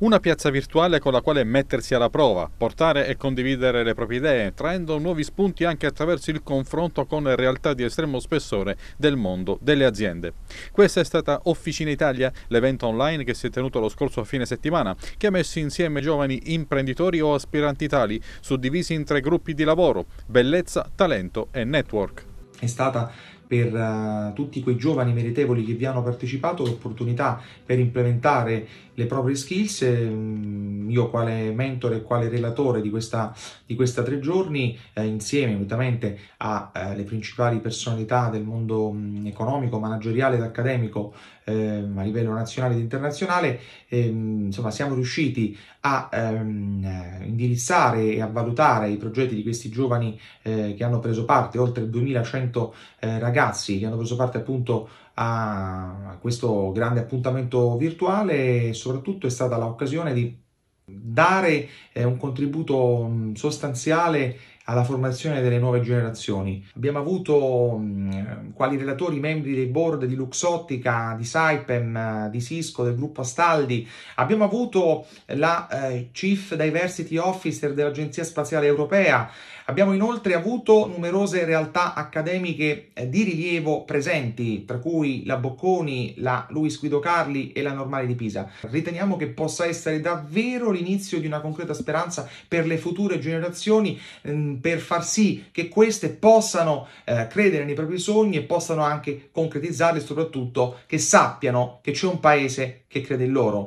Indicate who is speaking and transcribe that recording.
Speaker 1: Una piazza virtuale con la quale mettersi alla prova, portare e condividere le proprie idee, traendo nuovi spunti anche attraverso il confronto con le realtà di estremo spessore del mondo delle aziende. Questa è stata Officina Italia, l'evento online che si è tenuto lo scorso fine settimana, che ha messo insieme giovani imprenditori o aspiranti tali, suddivisi in tre gruppi di lavoro, bellezza, talento e network.
Speaker 2: È stata per uh, tutti quei giovani meritevoli che vi hanno partecipato l'opportunità per implementare le proprie skills. Ehm, io quale mentore e quale relatore di questa, di questa tre giorni, eh, insieme unitamente alle eh, principali personalità del mondo mh, mm, economico, manageriale ed accademico eh, a livello nazionale ed internazionale, ehm, insomma siamo riusciti a ehm, eh, indirizzare e a valutare i progetti di questi giovani eh, che hanno preso parte, oltre 2100 ragazzi ragazzi che hanno preso parte appunto a questo grande appuntamento virtuale e soprattutto è stata l'occasione di dare eh, un contributo sostanziale alla formazione delle nuove generazioni. Abbiamo avuto mh, mm, quali relatori membri dei board di Luxottica, di Saipem, di Cisco, del gruppo Astaldi, abbiamo avuto la eh, Chief Diversity Officer dell'Agenzia Spaziale Europea, abbiamo inoltre avuto numerose realtà accademiche eh, di rilievo presenti, tra cui la Bocconi, la Luis Guido Carli e la Normale di Pisa. Riteniamo che possa essere davvero l'inizio di una concreta speranza per le future generazioni. Mm, per far sì che queste possano eh, credere nei propri sogni e possano anche concretizzarli, soprattutto che sappiano che c'è un paese che crede in loro.